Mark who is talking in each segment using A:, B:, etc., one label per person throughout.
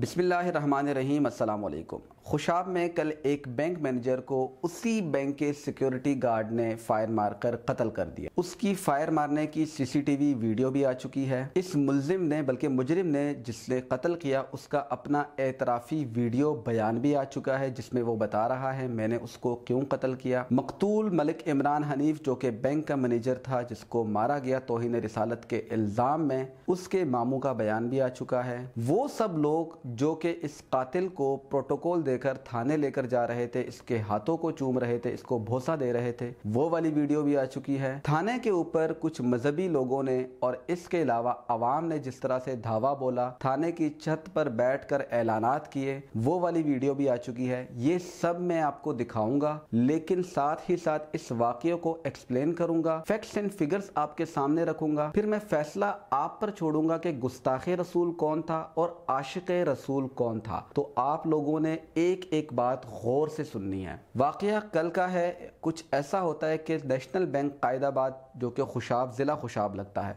A: बिसमीम अल्लाम खुशाब में कल एक बैंक मैनेजर को उसी बैंक के सिक्योरिटी गार्ड ने फायर मारकर कत्ल कर दिया उसकी फायर मारने की सीसीटीवी वीडियो भी आ चुकी है इस मुलजिम ने बल्कि मुजरिम ने जिसने कत्ल किया उसका अपना एतराफ़ी वीडियो बयान भी आ चुका है जिसमें वो बता रहा है मैंने उसको क्यों कत्ल किया मकतूल मलिक इमरान हनीफ जो कि बैंक का मैनेजर था जिसको मारा गया तोहन रिसालत के इल्ज़ाम में उसके मामू का बयान भी आ चुका है वो सब लोग जो कि इस कातिल को प्रोटोकॉल देकर थाने लेकर जा रहे थे इसके हाथों को चूम रहे थे इसको भोसा दे रहे थे वो वाली वीडियो भी आ चुकी है थाने के ऊपर कुछ मजहबी लोगों ने और इसके अलावा आवाम ने जिस तरह से धावा बोला थाने की छत पर कर ऐलानात किए वो वाली वीडियो भी आ चुकी है ये सब मैं आपको दिखाऊंगा लेकिन साथ ही साथ इस वाक्य को एक्सप्लेन करूंगा फैक्ट्स एंड फिगर्स आपके सामने रखूंगा फिर मैं फैसला आप पर छोड़ूंगा कि गुस्ताखे रसूल कौन था और आशिक रसूल कौन था तो आप लोगों ने एक एक बात गौर से सुननी है वाक़ कल का है कुछ ऐसा होता है कि नेशनल बैंक कायदाबाद जो कि खुशाब ज़िला खुशाब लगता है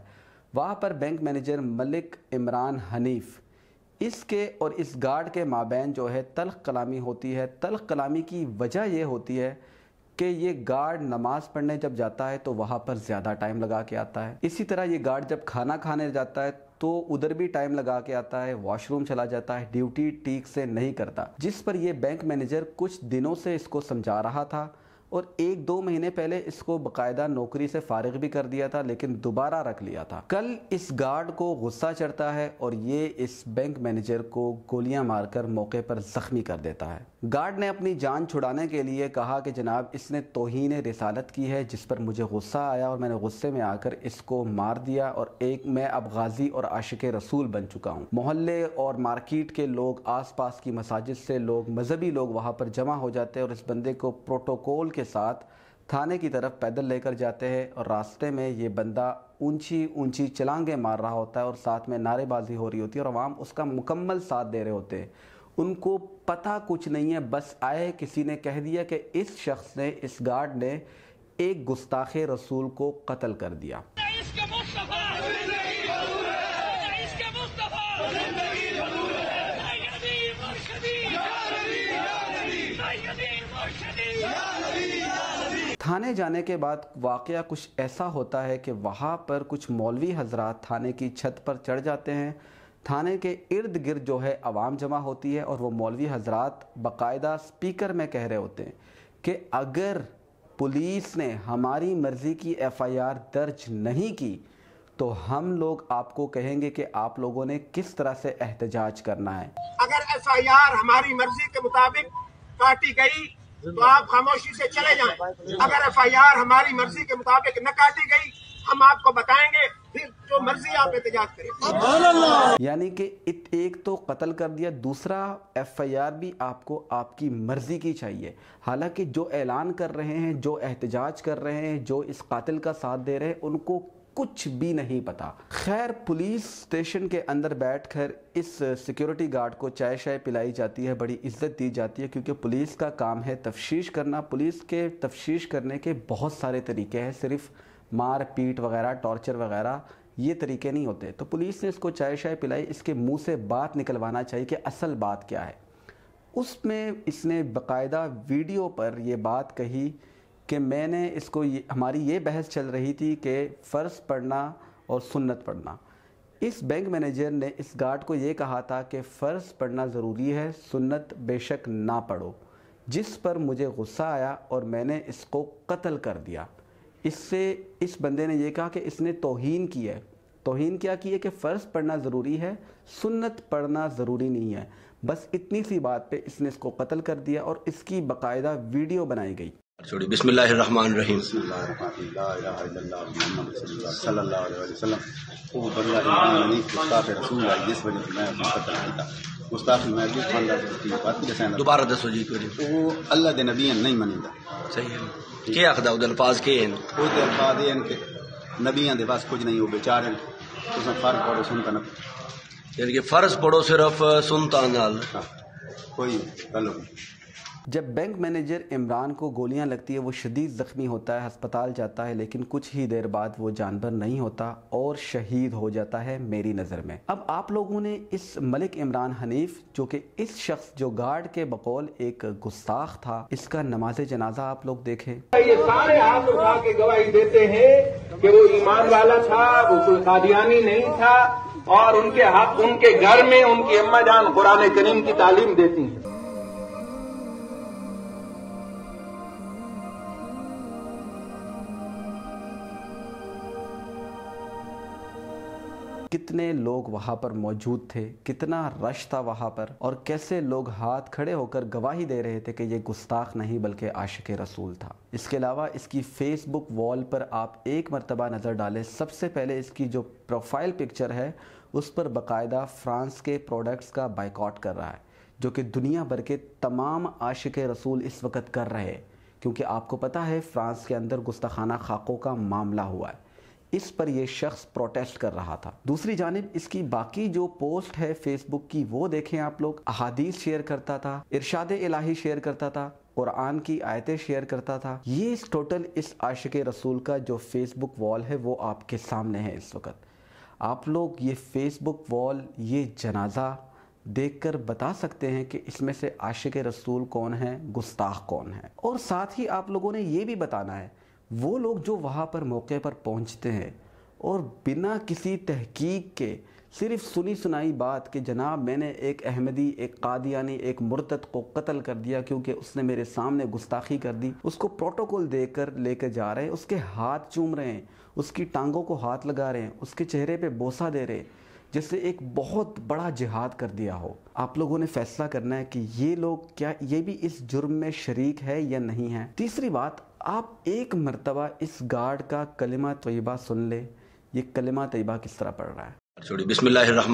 A: वहाँ पर बैंक मैनेजर मलिक इमरान हनीफ़ इसके और इस गार्ड के माबेन जो है तलख कलामी होती है तलख कलामी की वजह यह होती है कि ये गार्ड नमाज़ पढ़ने जब जाता है तो वहाँ पर ज़्यादा टाइम लगा के आता है इसी तरह ये गार्ड जब खाना खाने जाता है तो उधर भी टाइम लगा के आता है वॉशरूम चला जाता है ड्यूटी ठीक से नहीं करता जिस पर यह बैंक मैनेजर कुछ दिनों से इसको समझा रहा था और एक दो महीने पहले इसको बाकायदा नौकरी से फारिग भी कर दिया था लेकिन दोबारा रख लिया था कल इस गार्ड को गुस्सा चढ़ता है और ये इस बैंक मैनेजर को गोलियां मारकर मौके पर जख्मी कर देता है गार्ड ने अपनी जान छुड़ाने के लिए कहा कि जनाब इसने तोहन रिसालत की है जिस पर मुझे गुस्सा आया और मैंने गुस्से में आकर इसको मार दिया और एक मैं अब गाजी और आशिक रसूल बन चुका हूँ मोहल्ले और मार्केट के लोग आसपास की मसाजिद से लोग मजहबी लोग वहां पर जमा हो जाते हैं और इस बंदे को प्रोटोकॉल के साथ थाने की तरफ पैदल लेकर जाते हैं और रास्ते में ये बंदा ऊंची ऊंची चलांगे मार रहा होता है और साथ में नारेबाजी हो रही होती है और आवाम उसका मुकम्मल साथ दे रहे होते हैं उनको पता कुछ नहीं है बस आए किसी ने कह दिया कि इस शख्स ने इस गार्ड ने एक गुस्ताखे रसूल को कत्ल कर दिया थाने जाने के बाद वाक़ कुछ ऐसा होता है कि वहाँ पर कुछ मौलवी हजरात थाने की छत पर चढ़ जाते हैं थाने के इर्द गिर्द जो है आवाम जमा होती है और वो मौलवी हजरात बकायदा स्पीकर में कह रहे होते हैं कि अगर पुलिस ने हमारी मर्ज़ी की एफआईआर दर्ज नहीं की तो हम लोग आपको कहेंगे कि आप लोगों ने किस तरह से एहतजाज करना है अगर एफआईआर हमारी मर्जी के मुताबिक काटी गई तो आप खामोशी से चले जाएं अगर आर हमारी मर्जी के मुताबिक न काटी गई हम आपको बताएंगे फिर जो मर्जी आप एहतजाज करें यानी कि एक तो कत्ल कर दिया दूसरा एफआईआर भी आपको आपकी मर्जी की चाहिए हालांकि जो ऐलान कर रहे हैं जो एहतजाज कर रहे हैं जो इस कातिल का साथ दे रहे हैं उनको कुछ भी नहीं पता खैर पुलिस स्टेशन के अंदर बैठकर इस सिक्योरिटी गार्ड को चाय शाय पिलाई जाती है बड़ी इज्जत दी जाती है क्योंकि पुलिस का काम है तफ्शीश करना पुलिस के तफ्शीश करने के बहुत सारे तरीके हैं सिर्फ मार पीट वगैरह टॉर्चर वगैरह ये तरीके नहीं होते तो पुलिस ने इसको चाय शाय पिलाई इसके मुंह से बात निकलवाना चाहिए कि असल बात क्या है उसमें इसने बकायदा वीडियो पर यह बात कही कि मैंने इसको ये, हमारी ये बहस चल रही थी कि फ़र्ज़ पढ़ना और सुन्नत पढ़ना इस बैंक मैनेजर ने इस गार्ड को ये कहा था कि फ़र्ज़ पढ़ना ज़रूरी है सुन्नत बेशक ना पढ़ो जिस पर मुझे गुस्सा आया और मैंने इसको कत्ल कर दिया इससे इस बंदे ने यह कहा कि इसने तोहन की है तोहन क्या की है कि फ़र्ज़ पढ़ना ज़रूरी है सुन्नत पढ़ना ज़रूरी नहीं है बस इतनी सी बात पे इसने इसको कत्ल कर दिया और इसकी बाकायदा वीडियो बनाई गई सॉरी बिस्मिल्लाह रहीम दोबारा दसो जी वो अल्लाह के नबी नहीं मनीदा सही है के आखदा उधर अल्फाज के हैं ओदे अल्फाज ये हैं नबिया के पास कुछ नहीं वो बेचारे हैं फर्ज पढ़ो सुनता ना यानी कि फर्ज पढ़ो सिर्फ सुनता नाल हाँ, कोई गलो जब बैंक मैनेजर इमरान को गोलियां लगती है वो शदीद ज़ख्मी होता है अस्पताल जाता है लेकिन कुछ ही देर बाद वो जानवर नहीं होता और शहीद हो जाता है मेरी नज़र में अब आप लोगों ने इस मलिक इमरान हनीफ जो कि इस शख्स जो गार्ड के बकौल एक गुस्ताख था इसका नमाज जनाजा आप लोग देखे ये सारे हाथ उठा के गवाही देते हैं कि वो ईमान वाला था वो नहीं था और उनके हाथ उनके घर में उनकी अम्मा जान कुरान करीम की तालीम देती है कितने लोग वहाँ पर मौजूद थे कितना रश था वहाँ पर और कैसे लोग हाथ खड़े होकर गवाही दे रहे थे कि ये गुस्ताख नहीं बल्कि आशिक रसूल था इसके अलावा इसकी फेसबुक वॉल पर आप एक मरतबा नज़र डालें सबसे पहले इसकी जो प्रोफाइल पिक्चर है उस पर बाकायदा फ्रांस के प्रोडक्ट्स का बाइकआउट कर रहा है जो कि दुनिया भर के तमाम आशिक रसूल इस वक्त कर रहे क्योंकि आपको पता है फ्रांस के अंदर गुस्ताखाना खाकों का मामला हुआ है इस पर यह शख्स प्रोटेस्ट कर रहा था दूसरी जानब इसकी बाकी जो पोस्ट है फेसबुक की वो देखें आप लोग अहादीस शेयर करता था इर्शाद इलाही शेयर करता था कुरान की आयतें शेयर करता था ये इस टोटल इस आशिक रसूल का जो फेसबुक वॉल है वो आपके सामने है इस वक्त आप लोग ये फेसबुक वॉल ये जनाजा देखकर बता सकते हैं कि इसमें से आशिक रसूल कौन है गुस्ताख कौन है और साथ ही आप लोगों ने ये भी बताना है वो लोग जो वहाँ पर मौके पर पहुँचते हैं और बिना किसी तहकीक के सिर्फ सुनी सुनाई बात कि जनाब मैंने एक अहमदी एक कादियानी एक मुर्तद को कत्ल कर दिया क्योंकि उसने मेरे सामने गुस्ताखी कर दी उसको प्रोटोकॉल देकर लेकर जा रहे हैं उसके हाथ चूम रहे हैं उसकी टांगों को हाथ लगा रहे हैं उसके चेहरे पे बोसा दे रहे हैं जिससे एक बहुत बड़ा जिहाद कर दिया हो आप लोगों ने फैसला करना है कि ये लोग क्या ये भी इस जुर्म में शरीक है या नहीं है तीसरी बात आप एक मरतबा इस गार्ड का कलिमा तयबा सुन ले ये कलिमा तयबा किस तरह पढ़ रहा है बिस्मिल्लाम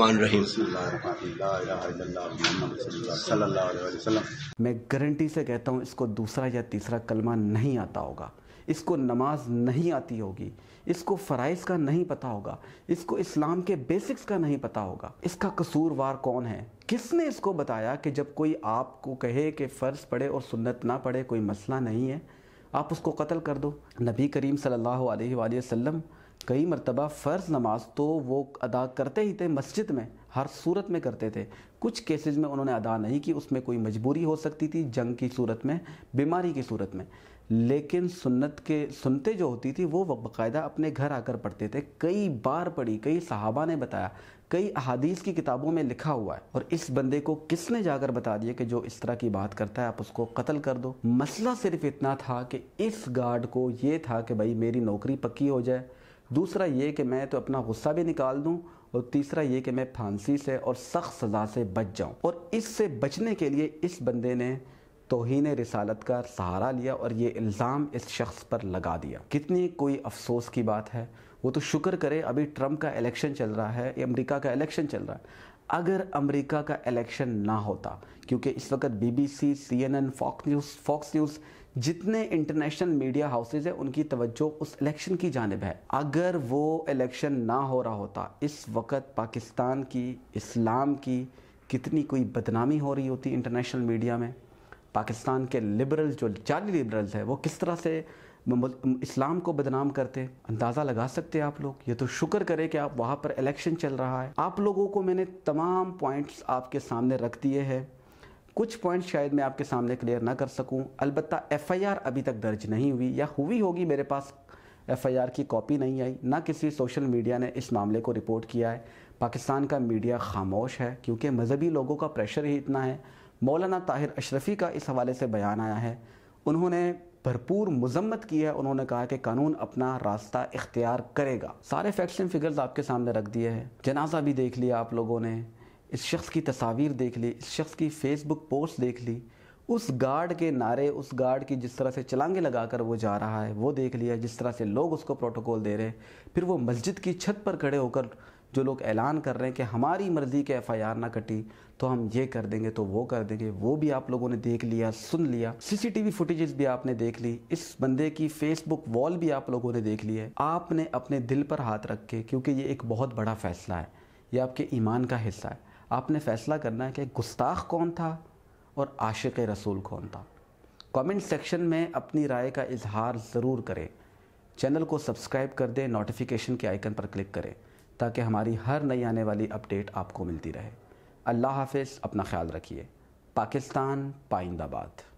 A: मैं गारंटी से कहता हूँ इसको दूसरा या तीसरा कलमा नहीं आता होगा इसको नमाज नहीं आती होगी इसको फ़राइज़ का नहीं पता होगा इसको इस्लाम के बेसिक्स का नहीं पता होगा इसका कसूरवार कौन है किसने इसको बताया कि जब कोई आपको कहे कि फ़र्ज़ पढ़े और सुन्नत ना पढ़े कोई मसला नहीं है आप उसको कत्ल कर दो नबी करीम सल्लल्लाहु अलैहि वसल्लम कई मरतबा फ़र्ज़ नमाज तो वो अदा करते ही थे मस्जिद में हर सूरत में करते थे कुछ केसेस में उन्होंने अदा नहीं की उसमें कोई मजबूरी हो सकती थी जंग की सूरत में बीमारी की सूरत में लेकिन सुन्नत के सुनते जो होती थी वो बाकायदा अपने घर आकर पढ़ते थे कई बार पढ़ी कई सहाबा ने बताया कई अहादीस की किताबों में लिखा हुआ है और इस बंदे को किसने जाकर बता दिया कि जो इस तरह की बात करता है आप उसको कत्ल कर दो मसला सिर्फ इतना था कि इस गार्ड को ये था कि भाई मेरी नौकरी पक्की हो जाए दूसरा ये कि मैं तो अपना गुस्सा भी निकाल दूँ और तीसरा ये कि मैं फांसी से और सख्त सज़ा से बच जाऊँ और इससे बचने के लिए इस बंदे ने तोहन रिसालत का सहारा लिया और ये इल्ज़ाम इस शख्स पर लगा दिया कितनी कोई अफसोस की बात है वो तो शुक्र करे अभी ट्रंप का इलेक्शन चल रहा है अमेरिका का इलेक्शन चल रहा है अगर अमेरिका का इलेक्शन ना होता क्योंकि इस वक्त BBC CNN Fox News Fox News जितने इंटरनेशनल मीडिया हाउसेज हैं उनकी तवज्जो उस इलेक्शन की जानब है अगर वो इलेक्शन ना हो रहा होता इस वक्त पाकिस्तान की इस्लाम की कितनी कोई बदनामी हो रही होती इंटरनेशनल मीडिया में पाकिस्तान के लिबरल जो जाली लिबरल्स हैं वो किस तरह से इस्लाम को बदनाम करते अंदाज़ा लगा सकते हैं आप लोग ये तो शुक्र करें कि आप वहाँ पर इलेक्शन चल रहा है आप लोगों को मैंने तमाम पॉइंट्स आपके सामने रख दिए हैं कुछ पॉइंट्स शायद मैं आपके सामने क्लियर ना कर सकूं आई एफआईआर अभी तक दर्ज नहीं हुई या हुई होगी मेरे पास एफआईआर की कॉपी नहीं आई ना किसी सोशल मीडिया ने इस मामले को रिपोर्ट किया है पाकिस्तान का मीडिया खामोश है क्योंकि मजहबी लोगों का प्रेशर ही इतना है मौलाना ताहिर अशरफी का इस हवाले से बयान आया है उन्होंने भरपूर मजम्मत की है उन्होंने कहा कि कानून अपना रास्ता इख्तियार करेगा सारे फैक्ट्स एंड फिगर्स आपके सामने रख दिए हैं जनाजा भी देख लिया आप लोगों ने इस शख्स की तस्वीर देख ली इस शख्स की फेसबुक पोस्ट देख ली उस गार्ड के नारे उस गार्ड की जिस तरह से लगा लगाकर वो जा रहा है वो देख लिया जिस तरह से लोग उसको प्रोटोकॉल दे रहे हैं फिर वो मस्जिद की छत पर खड़े होकर जो लोग ऐलान कर रहे हैं कि हमारी मर्ज़ी के एफआईआर ना कटी तो हम ये कर देंगे तो वो कर देंगे वो भी आप लोगों ने देख लिया सुन लिया सीसीटीवी फुटेजेस भी आपने देख ली इस बंदे की फेसबुक वॉल भी आप लोगों ने देख ली है आपने अपने दिल पर हाथ रख के क्योंकि ये एक बहुत बड़ा फ़ैसला है ये आपके ईमान का हिस्सा है आपने फ़ैसला करना है कि गुस्ताख कौन था और आशिक रसूल कौन था कमेंट सेक्शन में अपनी राय का इजहार ज़रूर करें चैनल को सब्सक्राइब कर दें नोटिफिकेशन के आइकन पर क्लिक करें ताकि हमारी हर नई आने वाली अपडेट आपको मिलती रहे अल्लाह हाफिज़ अपना ख्याल रखिए पाकिस्तान पाइंदाबाद